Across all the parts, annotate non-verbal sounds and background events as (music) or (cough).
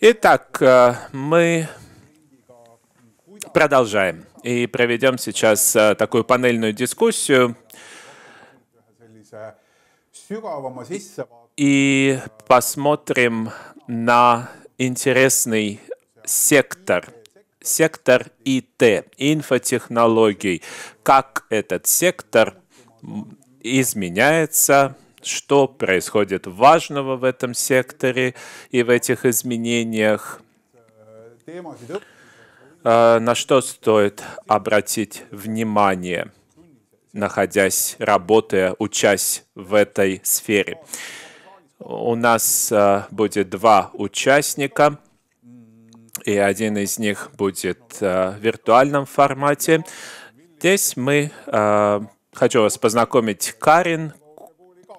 Итак, э, мы продолжаем и проведем сейчас э, такую панельную дискуссию. И посмотрим на интересный сектор, сектор ИТ, инфотехнологий, как этот сектор изменяется, что происходит важного в этом секторе и в этих изменениях, а, на что стоит обратить внимание, находясь, работая, учась в этой сфере. У нас а, будет два участника и один из них будет а, в виртуальном формате. Здесь мы хочу вас познакомить Карин.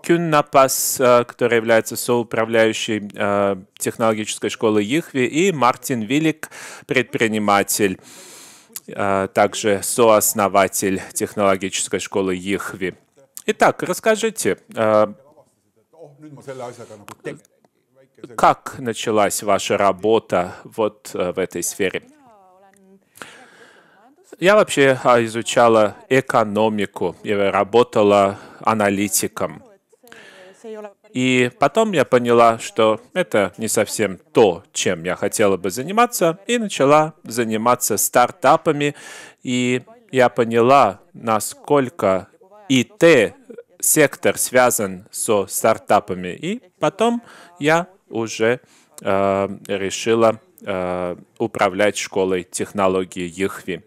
Кюннапас, э, который является соуправляющей э, технологической школы Ихви, и Мартин Вилик, предприниматель, э, также сооснователь технологической школы Ихви. Итак, расскажите, как началась ваша работа вот в этой сфере? Я вообще а, изучала экономику и работала аналитиком. И потом я поняла, что это не совсем то, чем я хотела бы заниматься, и начала заниматься стартапами, и я поняла, насколько ИТ-сектор связан со стартапами. И потом я уже э, решила э, управлять школой технологии Юхви.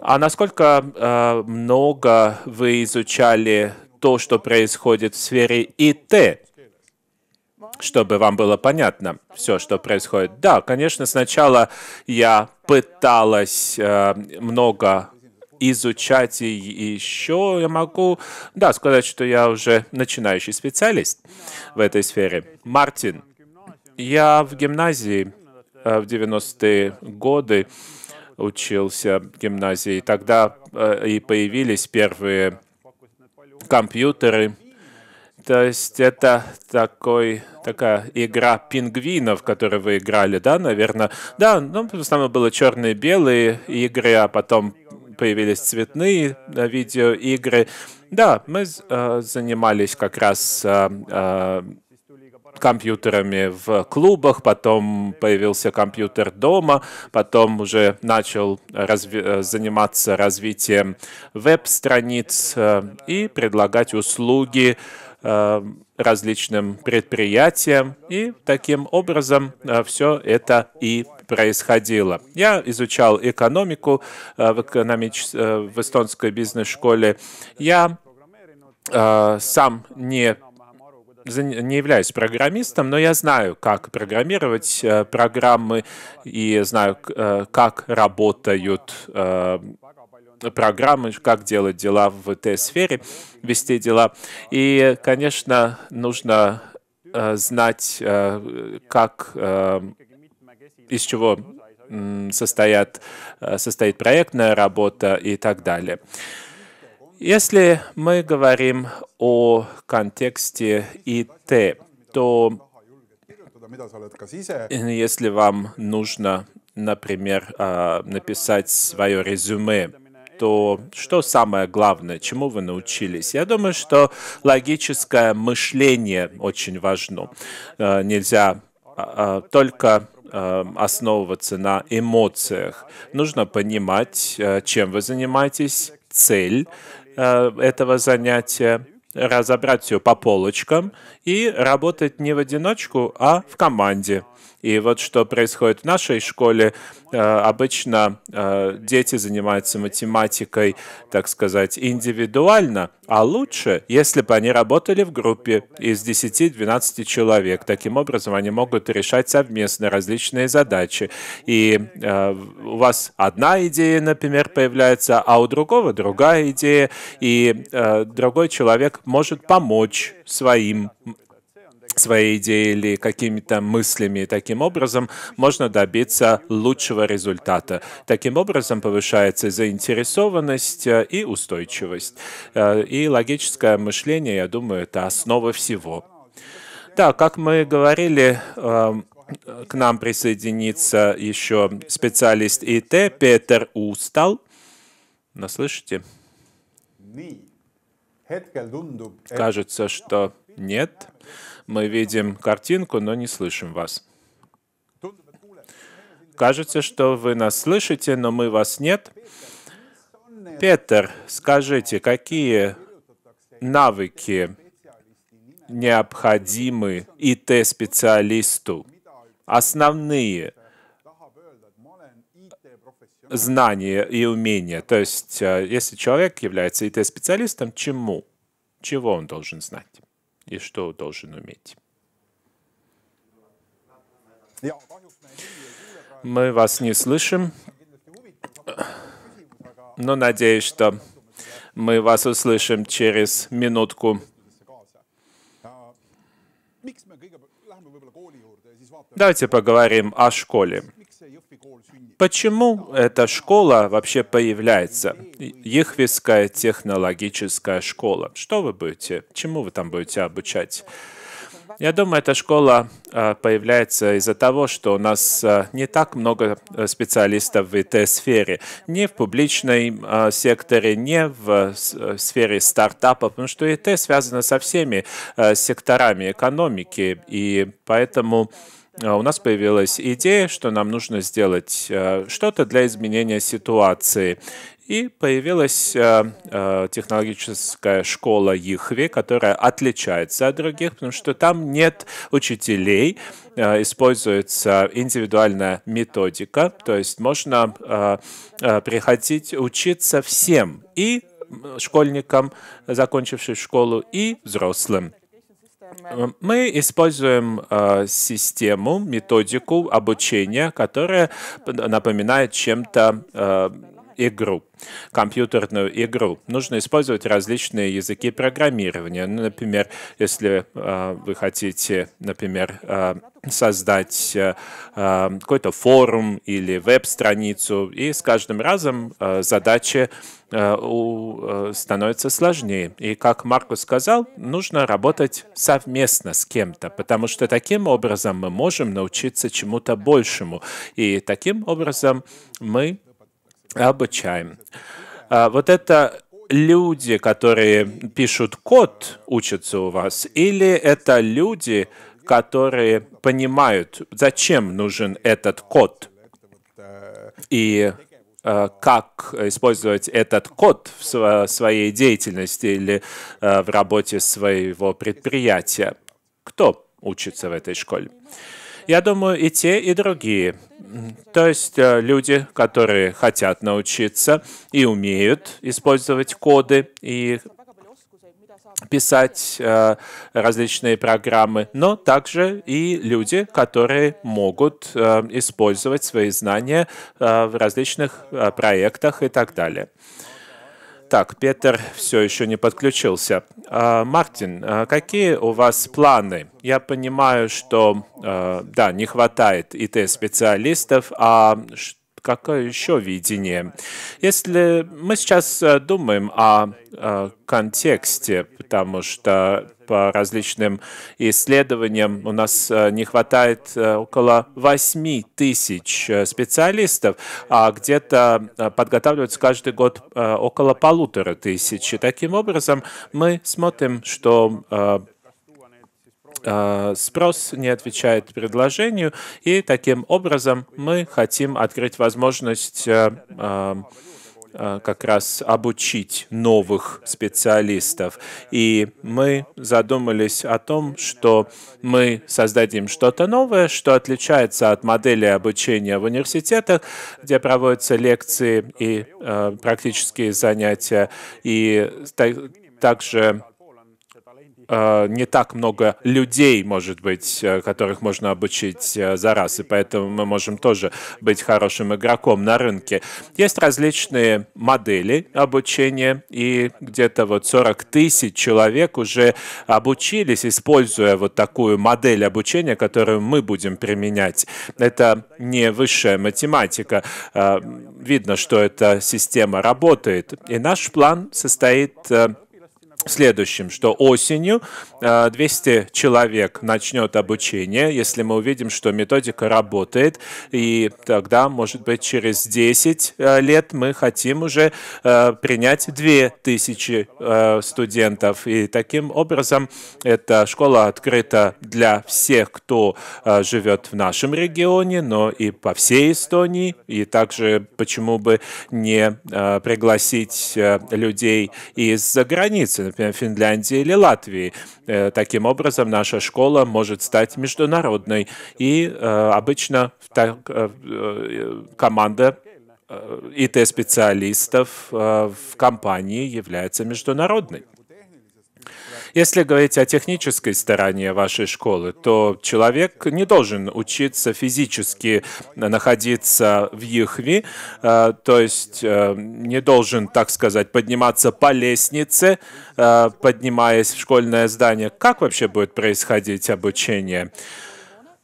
А насколько э, много вы изучали то, что происходит в сфере ИТ, чтобы вам было понятно все, что происходит. Да, конечно, сначала я пыталась э, много изучать и еще я могу, да, сказать, что я уже начинающий специалист в этой сфере. Мартин, я в гимназии э, в 90-е годы учился в гимназии. Тогда э, и появились первые компьютеры. То есть это такой, такая игра пингвинов, которую вы играли, да, наверное? Да, ну, в основном было черные-белые игры, а потом появились цветные э, видеоигры. Да, мы э, занимались как раз э, э, компьютерами в клубах, потом появился компьютер дома, потом уже начал разви э, заниматься развитием веб-страниц э, и предлагать услуги э, различным предприятиям. И таким образом все это и происходило. Я изучал экономику в, экономич... в эстонской бизнес-школе. Я сам не не являюсь программистом, но я знаю, как программировать э, программы и знаю, э, как работают э, программы, как делать дела в Т-сфере, вести дела. И, конечно, нужно знать, как, из чего состоят, состоит проектная работа и так далее. Если мы говорим о контексте ИТ, то если вам нужно, например, а, написать свое резюме, то что самое главное, чему вы научились? Я думаю, что логическое мышление очень важно. А, нельзя а, только основываться на эмоциях. Нужно понимать, чем вы занимаетесь, цель Э, этого занятия, разобрать все по полочкам и работать не в одиночку, а в команде. И вот что происходит в нашей школе. Э, обычно э, дети занимаются математикой, так сказать, индивидуально, а лучше, если бы они работали в группе из 10-12 человек. Таким образом, они могут решать совместно различные задачи. И э, у вас одна идея, например, появляется, а у другого другая идея, и другой человек может помочь своим своей идеей или какими-то мыслями. Таким образом, можно добиться лучшего результата. Таким образом, повышается заинтересованность э, и устойчивость. Э, и логическое мышление, я думаю, это основа всего. Да, как мы говорили, эм, к нам присоединится еще специалист ИТ Петер Устал. Нас Кажется, что нет. Мы видим картинку, но не слышим вас. Кажется, что вы нас слышите, но мы вас нет. Петр, скажите, какие навыки необходимы ИТ-специалисту? Основные знания и умения. То есть, э, если человек является ИТ-специалистом, чему? Чего он должен знать? и что должен уметь. Мы вас не слышим, но надеюсь, что мы вас услышим через минутку. Давайте поговорим о школе. Почему эта школа вообще появляется? Ехвистская технологическая школа. Что вы будете? Чему вы там будете обучать? Я думаю, эта школа а, появляется из-за того, что у нас а, не так много э, специалистов в ИТ-сфере, не в публичной а, секторе, не в э, э, сфере стартапов, потому что ИТ связано со всеми секторами экономики, и поэтому а, у нас появилась идея, что нам нужно сделать э, что-то для изменения ситуации. И появилась э, э, технологическая школа Ихви, которая отличается от других, потому что там нет учителей, используется индивидуальная методика, то есть можно приходить учиться всем и школьникам, закончившим школу, и взрослым. Эм, мы используем э, систему, методику обучения, которая напоминает чем-то э, игру, компьютерную игру. Нужно использовать различные языки программирования. Ну, например, если э, вы хотите, например, э, создать э, какой-то форум или веб-страницу, и с каждым разом э, задачи у, становится сложнее. И, как Маркус сказал, нужно работать совместно с кем-то, потому что таким образом мы можем научиться чему-то большему. И таким образом мы обучаем. А, вот это люди, которые пишут код, учатся у вас, или это люди, которые понимают, зачем нужен этот код и а, как использовать этот код в своей деятельности или а, в работе своего предприятия. Кто учится в этой школе? Я думаю, и те, и другие. То есть э, люди, которые хотят научиться и умеют использовать коды и писать э, различные программы, но также и люди, которые могут э, использовать свои знания э, в различных э, проектах и так далее. Так, Петр все еще не подключился. А, Мартин, а какие у вас планы? Я понимаю, что а, да, не хватает ИТ-специалистов, а какое еще видение? Если мы сейчас э, думаем о, э, контексте, потому что по различным исследованиям у нас э, не хватает около 8 тысяч специалистов, а где-то подготавливаются каждый год около полутора тысяч. И таким образом, мы смотрим, что Э, спрос не отвечает предложению, и таким образом мы хотим открыть возможность э, эм, э, как раз обучить новых специалистов. И мы задумались о том, что мы создадим что-то новое, что отличается от модели обучения в университетах, где проводятся лекции и э, практические занятия, и также э, не так много людей, может быть, э, которых можно обучить э, за раз, и поэтому мы можем тоже быть хорошим игроком на рынке. Есть различные модели обучения, и где-то вот 40 тысяч человек уже обучились, используя вот такую модель обучения, которую мы будем применять. Это не высшая математика. Э, видно, что эта система работает. И наш план состоит э, следующем, что осенью 200 э, человек начнет обучение, если мы увидим, что методика работает, и тогда, может быть, через 10 э, лет мы хотим уже э, принять 2000 студентов. И таким образом эта школа открыта для всех, кто живет в нашем регионе, но и по всей Эстонии, и также почему бы не пригласить людей из-за границы, например, Финляндии или Латвии. Э, таким образом, наша школа может стать международной. И э, обычно э, команда ИТ-специалистов в компании является международной. Если говорить о технической стороне вашей школы, то человек не должен учиться физически находиться в Ихве, э, то есть э, не должен, так сказать, подниматься по лестнице, э, поднимаясь в школьное здание. Как вообще будет происходить обучение?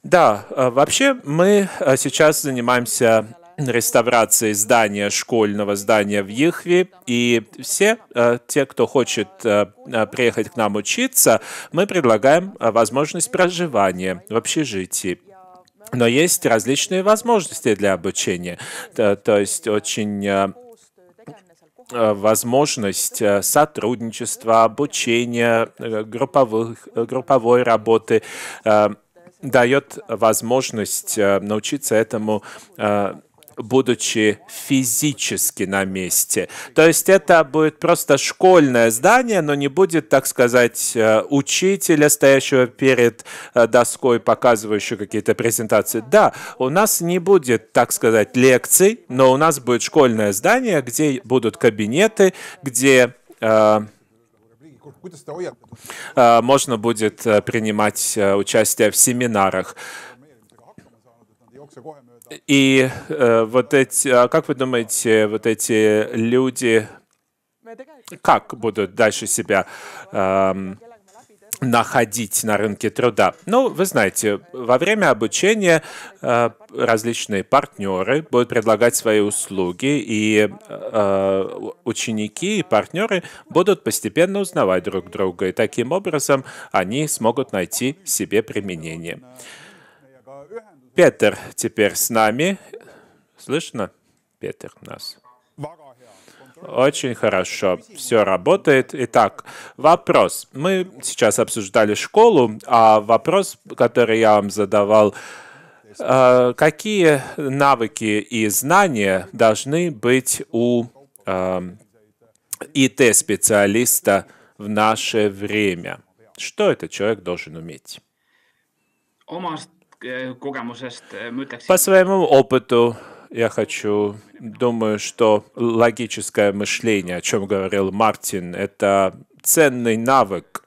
Да, вообще мы сейчас занимаемся реставрации здания, школьного здания в Ихве. И все э, те, кто хочет э, э, приехать к нам учиться, мы предлагаем возможность проживания в общежитии. Но есть различные возможности для обучения. То, есть очень возможность сотрудничества, обучения, групповых, групповой работы дает возможность научиться этому будучи физически на месте. То есть это будет просто школьное здание, но не будет, так сказать, э, учителя, стоящего перед э, доской, показывающего какие-то презентации. Да, у нас не будет, так сказать, лекций, но у нас будет школьное здание, где будут кабинеты, где э, можно будет принимать участие в семинарах. И э, вот эти, а как вы думаете, вот эти люди, как будут дальше себя э, находить на рынке труда. Ну, вы знаете, во время обучения э, различные партнеры будут предлагать свои услуги, и э, ученики и партнеры будут постепенно узнавать друг друга, и таким образом они смогут найти себе применение. Петр теперь с нами. Слышно? Петр нас. Очень хорошо, все работает. Итак, вопрос. Мы сейчас обсуждали школу, а вопрос, который я вам задавал, э, какие навыки и знания должны быть у эм, ИТ-специалиста в наше время? Что этот человек должен уметь? Э, kogemusest э, ma ütleksin. По своему опыту я хочу, думаю, что логическое мышление, о чем говорил Мартин, это ценный навык.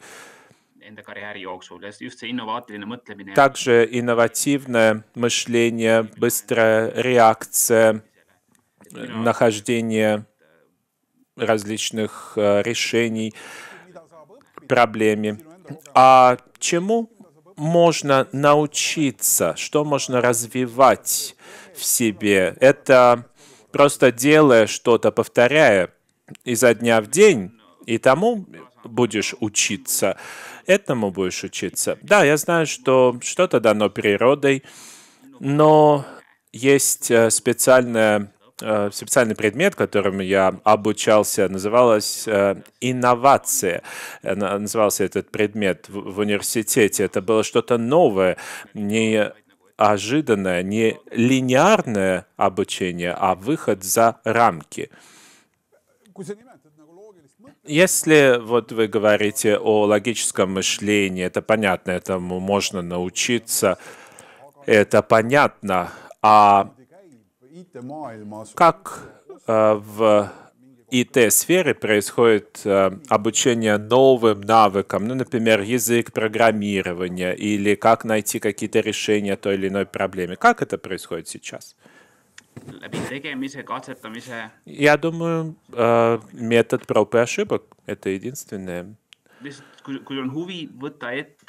Также инновативное мышление, быстрая реакция, нахождение различных э, решений проблеме. А чему можно научиться, что можно развивать в себе. Это просто делая что-то, повторяя изо дня в день, и тому будешь учиться, этому будешь учиться. Да, я знаю, что что-то дано природой, но есть э, специальная Э, специальный предмет, которым я обучался, называлась э, инновация. Э, назывался этот предмет в университете. Это было что-то новое, неожиданное, ожиданное, не линейное обучение, а выход за рамки. Если вот вы говорите о логическом мышлении, это понятно, этому можно научиться, это понятно. А как э, в ИТ-сфере происходит э, обучение новым навыкам, ну, например, язык программирования или как найти какие-то решения той или иной проблеме. Как это происходит сейчас? Я думаю, э, метод проб и ошибок — это единственное.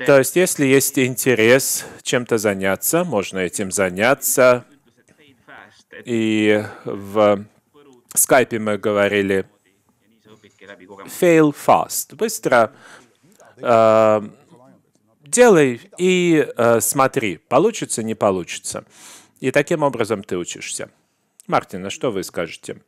То есть, если есть интерес чем-то заняться, можно этим заняться, и в скайпе мы говорили fail fast, быстро э, делай и э, смотри, получится, не получится. И таким образом ты учишься. Мартин, а что вы скажете?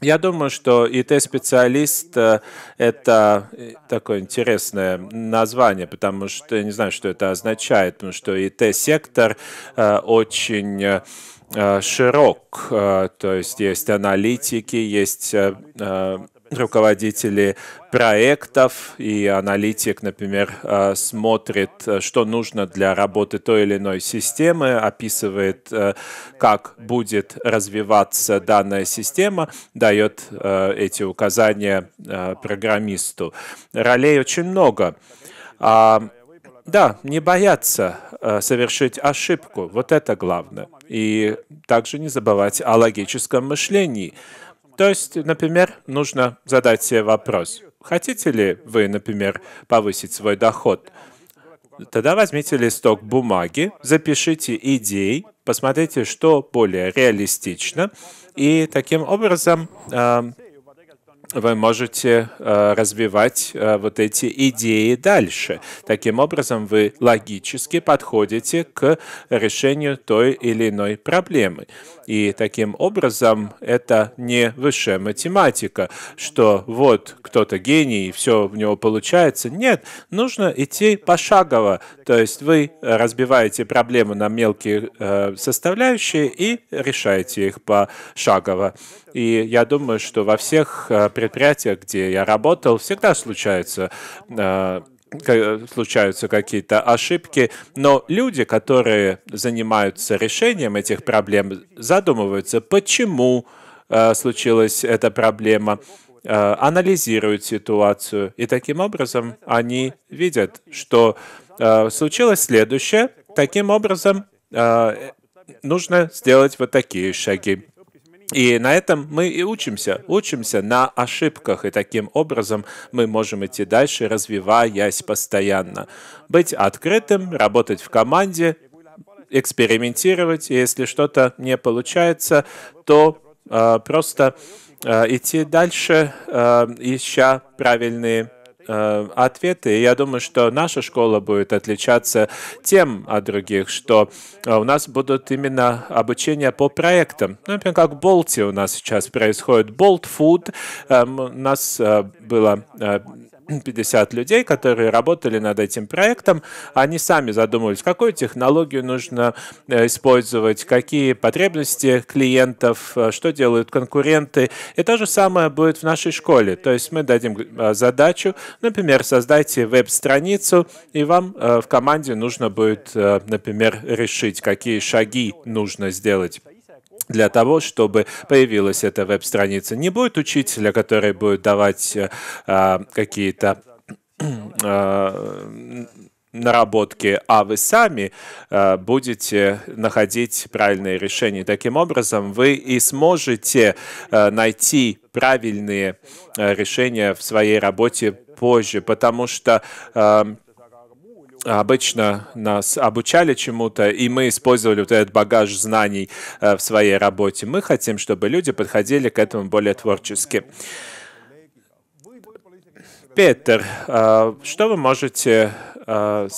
Я думаю, что ИТ-специалист э, — это э, такое интересное название, потому что я не знаю, что это означает, потому что ИТ-сектор э, очень широк, то есть есть аналитики, есть руководители проектов и аналитик, например, э, смотрит, э, что нужно для работы той или иной системы, описывает, э, как будет развиваться данная система, дает эти указания программисту. Ролей очень много. А, да, не бояться совершить ошибку, вот это главное. И также не забывать о логическом мышлении. То есть, например, нужно задать себе вопрос, хотите ли вы, например, повысить свой доход? Тогда возьмите листок бумаги, запишите идеи, посмотрите, что более реалистично, и таким образом а, вы можете э, развивать э, вот эти идеи дальше. Таким образом, вы логически подходите к решению той или иной проблемы. И таким образом это не высшая математика, что вот кто-то гений, и все у него получается. Нет, нужно идти пошагово. То есть вы разбиваете проблему на мелкие э, составляющие и решаете их пошагово. И я думаю, что во всех э, предприятиях, где я работал, всегда случаются э, случаются какие-то ошибки, но люди, которые занимаются решением этих проблем, задумываются, почему э, случилась эта проблема, э, анализируют ситуацию, и таким образом они видят, что случилось следующее, таким образом нужно сделать вот такие шаги. И на этом мы и учимся, учимся на ошибках, и таким образом мы можем идти дальше, развиваясь постоянно. Быть открытым, работать в команде, экспериментировать, и если что-то не получается, то э, просто э, идти дальше, э, ища правильные Э, ответы. И я думаю, что наша школа будет отличаться тем от других, что э, у нас будут именно обучение по проектам. Например, как в Болте у нас сейчас происходит. Болт Food. Эм, у нас э, было 50 э, людей, которые работали над этим проектом. Они сами задумывались, какую технологию нужно э, использовать, какие потребности клиентов, э, что делают конкуренты. И то же самое будет в нашей школе. То есть мы дадим задачу, например, создайте веб-страницу, и вам в команде нужно будет, например, решить, какие шаги нужно сделать для того, чтобы появилась эта веб-страница. Не будет учителя, который будет давать э, а, какие-то э, наработки, а вы сами э, будете находить правильные решения. Таким образом, вы и сможете найти правильные решения в своей работе позже, потому что эм, обычно нас обучали чему-то, и мы использовали вот этот багаж знаний э, в своей работе. Мы хотим, чтобы люди подходили к этому более творчески. Петер, э, что вы можете э,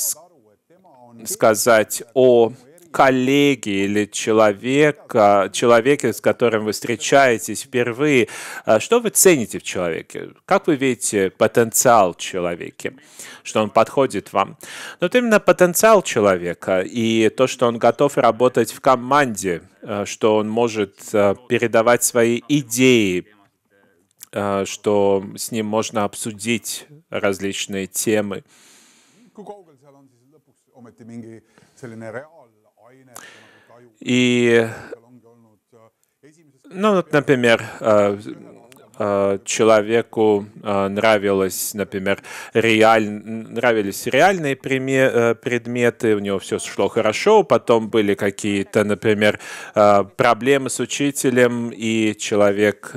сказать о коллеги или человека, человеке, с которым вы встречаетесь впервые, э, что вы цените в человеке? Как вы видите потенциал человека, что он подходит вам? Но вот именно потенциал человека и то, что он готов работать в команде, э, что он может э, передавать свои идеи, что с ним можно обсудить различные темы. И, ну, вот, например, э, э, человеку э, нравилось, например, реаль... нравились реальные преме... предметы, у него все шло хорошо, потом были какие-то, например, проблемы с учителем, и человек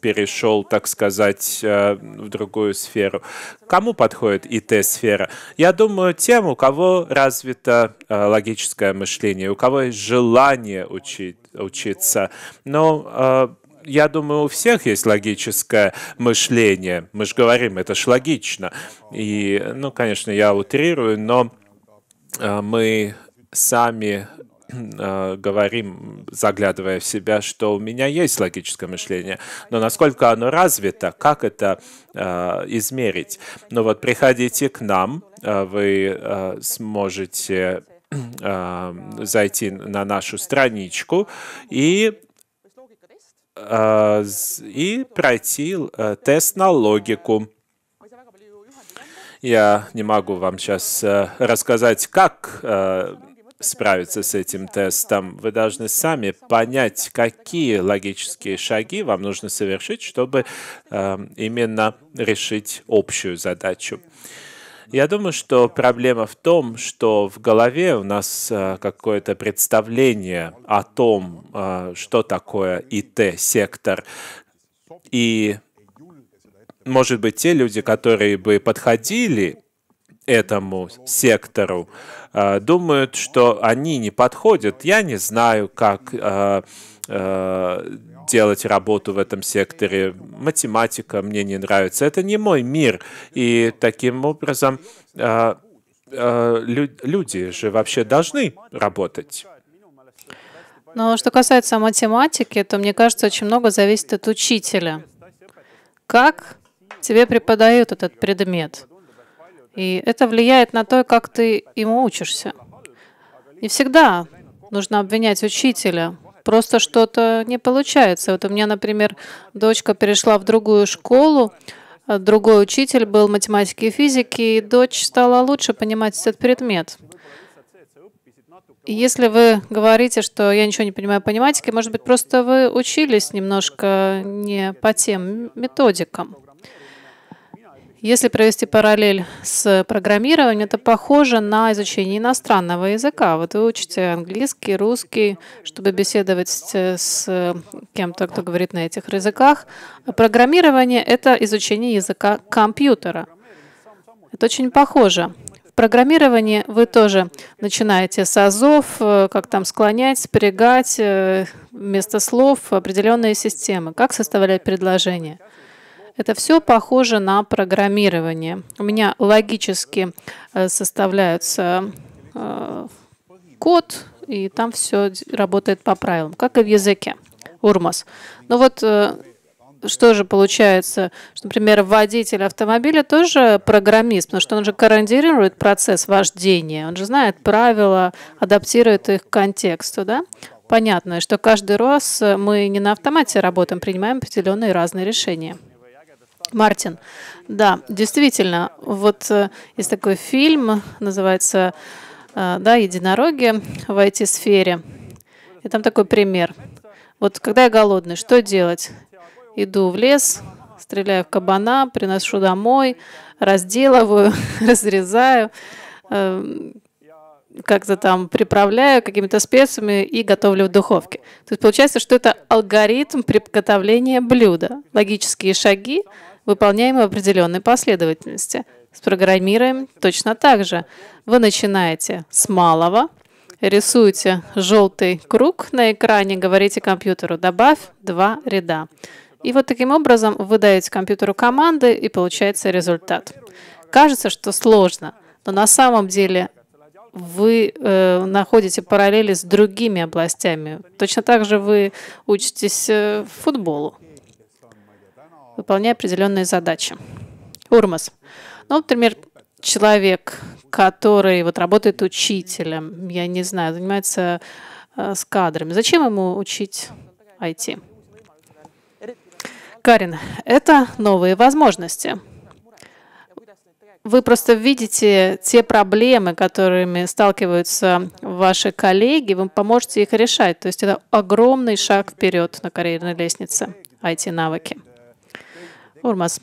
перешел, так сказать, э, в другую сферу. Кому подходит ИТ-сфера? Я думаю, тем, у кого развито э, логическое мышление, у кого есть желание учить, учиться. Но э, я думаю, у всех есть логическое мышление. Мы же говорим, это ж логично. И, ну, конечно, я утрирую, но мы сами э, говорим, заглядывая в себя, что у меня есть логическое мышление, но насколько оно развито, как это э, измерить. Но ну вот приходите к нам, э, вы э, сможете э, зайти на нашу страничку и э, и пройти э, тест на логику. Я не могу вам сейчас э, рассказать, как справиться с этим тестом. Вы должны сами понять, какие логические шаги вам нужно совершить, чтобы э, именно решить общую задачу. Я думаю, что проблема в том, что в голове у нас э, какое-то представление о том, э, что такое ИТ-сектор. И, может быть, те люди, которые бы подходили этому сектору, а, думают, что они не подходят. Я не знаю, как а, а, делать работу в этом секторе. Математика мне не нравится. Это не мой мир. И таким образом люди же вообще должны работать. Но что касается математики, то, мне кажется, очень много зависит от учителя. Как тебе преподают этот предмет? И это влияет на то, как ты ему учишься. Не всегда нужно обвинять учителя. Просто что-то не получается. Вот у меня, например, дочка перешла в другую школу, а другой учитель был математики и физики, и дочь стала лучше понимать этот предмет. И если вы говорите, что я ничего не понимаю по математике, может быть, просто вы учились немножко не по тем методикам. Если провести параллель с программированием, это похоже на изучение иностранного языка. Вот вы учите английский, русский, чтобы беседовать с кем-то, кто говорит на этих языках. Программирование — это изучение языка компьютера. Это очень похоже В программировании вы тоже начинаете с азов, э, как там склонять, спрягать э, вместо слов определенные системы, как составлять предложения. Это все похоже на программирование. У меня логически э, составляется э, код, и там все работает по правилам, как и в языке. Урмас. Но ну вот э, что же получается, что, например, водитель автомобиля тоже программист, потому что он же координирует процесс вождения, он же знает правила, адаптирует их к контексту, да? Понятно, что каждый раз мы не на автомате работаем, принимаем определенные разные решения. Мартин. Да, действительно, вот э, есть такой фильм, называется э, да, «Единороги в IT-сфере». И там такой пример. Вот когда я голодный, что делать? Иду в лес, стреляю в кабана, приношу домой, разделываю, (laughs) разрезаю, эм, как-то там приправляю какими-то специями и готовлю в духовке. То есть получается, что это алгоритм приготовления блюда. Логические шаги, выполняемый в определенной последовательности. С программированием точно так же. Вы начинаете с малого, рисуете желтый круг на экране, говорите компьютеру «добавь два ряда». И вот таким образом вы даете компьютеру команды, и получается результат. Кажется, что сложно, но на самом деле вы э, находите параллели с другими областями. Точно так же вы учитесь э, футболу выполняя определенные задачи. Урмас. Ну, например, человек, который вот работает учителем, я не знаю, занимается э, с кадрами. Зачем ему учить IT? Карин, это новые возможности. Вы просто видите те проблемы, которыми сталкиваются ваши коллеги, вы поможете их решать. То есть это огромный шаг вперед на карьерной лестнице IT-навыки. Урмас,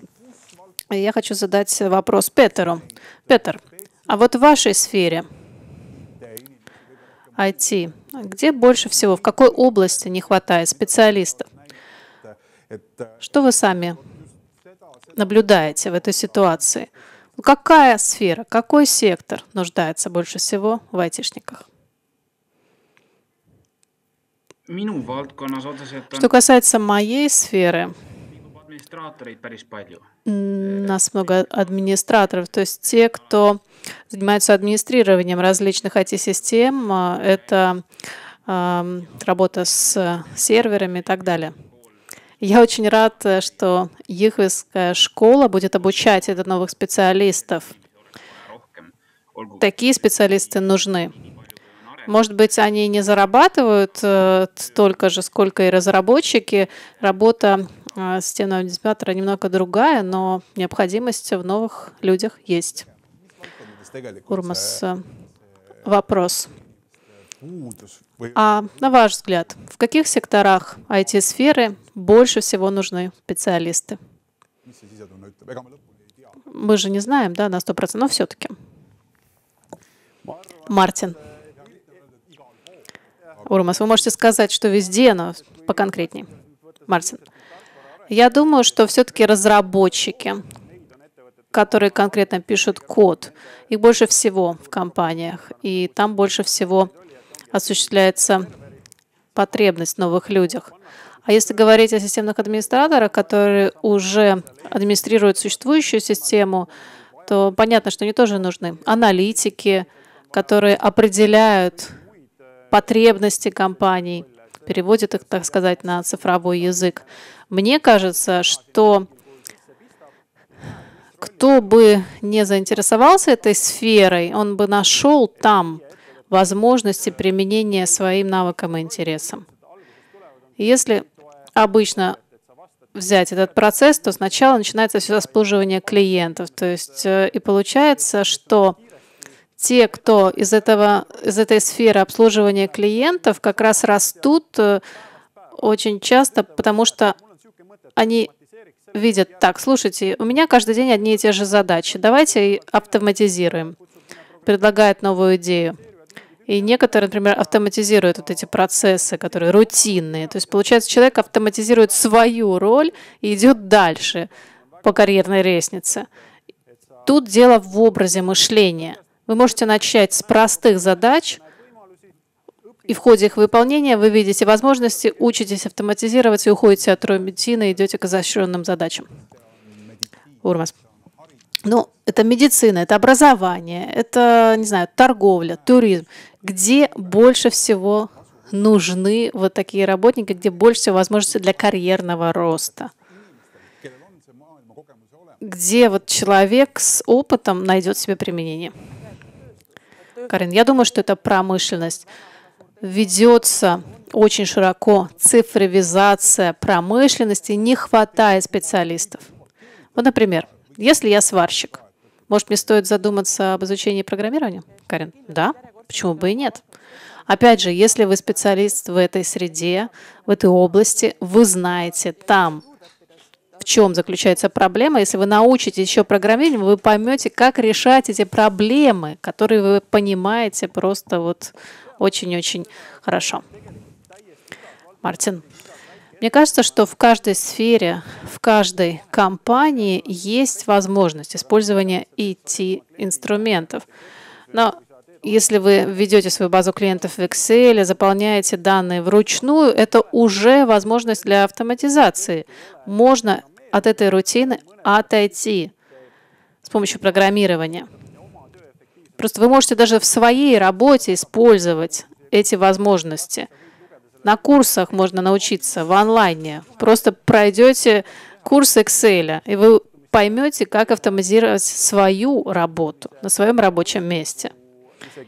я хочу задать вопрос Петеру. Петр, а вот в вашей сфере IT, где больше всего, в какой области не хватает специалистов? Что вы сами наблюдаете в этой ситуации? Какая сфера, какой сектор нуждается больше всего в айтишниках? Что касается моей сферы, Э, нас много администраторов, то есть те, кто занимаются администрированием различных IT-систем, а, это э, работа с серверами и так далее. Я очень рад, что Ехвистская школа будет обучать это новых специалистов. Такие специалисты нужны. Может быть, они не зарабатывают столько э, же, сколько и разработчики. Работа системного а администратора немного другая, но необходимость в новых людях есть. Урмас, э, вопрос. А на ваш взгляд, в каких секторах IT-сферы больше всего нужны специалисты? Мы же не знаем, да, на 100%, но все-таки. Мартин. Урмас, вы можете сказать, что везде, но поконкретнее. Мартин. Я думаю, что все-таки разработчики, которые конкретно пишут код, их больше всего в компаниях, и там больше всего осуществляется потребность в новых людях. А если говорить о системных администраторах, которые уже администрируют существующую систему, то понятно, что они тоже нужны. Аналитики, которые определяют потребности компаний – переводит их, так сказать, на цифровой язык. Мне кажется, что кто бы не заинтересовался этой сферой, он бы нашел там возможности применения своим навыкам и интересам. Если обычно взять этот процесс, то сначала начинается все заслуживание клиентов. То есть э, и получается, что те, кто из, этого, из этой сферы обслуживания клиентов, как раз растут э, очень часто, потому что они видят, так, слушайте, у меня каждый день одни и те же задачи, давайте автоматизируем, предлагает новую идею. И некоторые, например, автоматизируют вот эти процессы, которые рутинные. То есть, получается, человек автоматизирует свою роль и идет дальше по карьерной лестнице. Тут дело в образе мышления. Вы можете начать с простых задач, и в ходе их выполнения вы видите возможности, учитесь автоматизировать и уходите от рутины, идете к изощренным задачам. Урмас. Ну, это медицина, это образование, это, не знаю, торговля, туризм. Где больше всего нужны вот такие работники, где больше всего возможностей для карьерного роста? Где вот человек с опытом найдет себе применение? Карин, я думаю, что эта промышленность. Ведется очень широко цифровизация промышленности, не хватает специалистов. Вот, например, если я сварщик, может, мне стоит задуматься об изучении программирования? Карин, да, почему бы и нет? Опять же, если вы специалист в этой среде, в этой области, вы знаете там в чем заключается проблема. Если вы научитесь еще программированию, вы поймете, как решать эти проблемы, которые вы понимаете просто вот очень-очень хорошо. Мартин. Мне кажется, что в каждой сфере, в каждой компании есть возможность использования IT-инструментов. Но если вы ведете свою базу клиентов в Excel, заполняете данные вручную, это уже возможность для автоматизации. Можно от этой рутины отойти с помощью программирования. Просто вы можете даже в своей работе использовать эти возможности. На курсах можно научиться в онлайне. Просто пройдете курс Excel, и вы поймете, как автоматизировать свою работу на своем рабочем месте.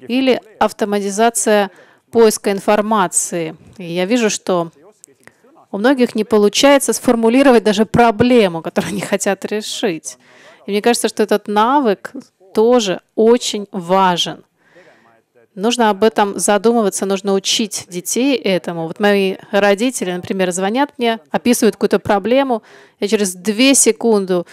Или автоматизация поиска информации. я вижу, что у многих не получается сформулировать даже проблему, которую они хотят решить. И мне кажется, что этот навык тоже очень важен. Нужно об этом задумываться, нужно учить детей этому. Вот мои родители, например, звонят мне, описывают какую-то проблему, я через две секунды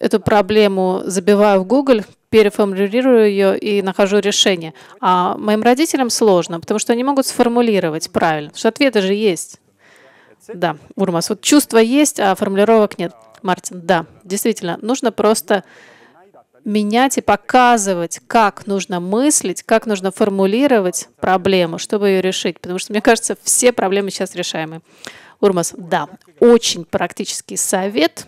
эту проблему забиваю в Google, переформулирую ее и нахожу решение. А моим родителям сложно, потому что они могут сформулировать правильно, потому что ответы же есть. Да, Урмас. Вот чувство есть, а формулировок нет. Мартин, да, действительно, нужно просто менять и показывать, как нужно мыслить, как нужно формулировать проблему, чтобы ее решить. Потому что, мне кажется, все проблемы сейчас решаемы. Урмас, да, очень практический совет.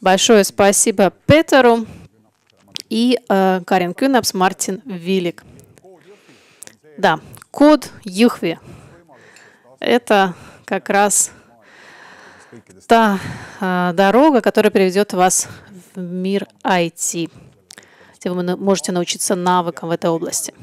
Большое спасибо Петеру и э, Карен Кюнапс, Мартин Вилик. Да, код Юхви. Это как раз та э, дорога, которая приведет вас в мир IT, где вы можете научиться навыкам в этой области.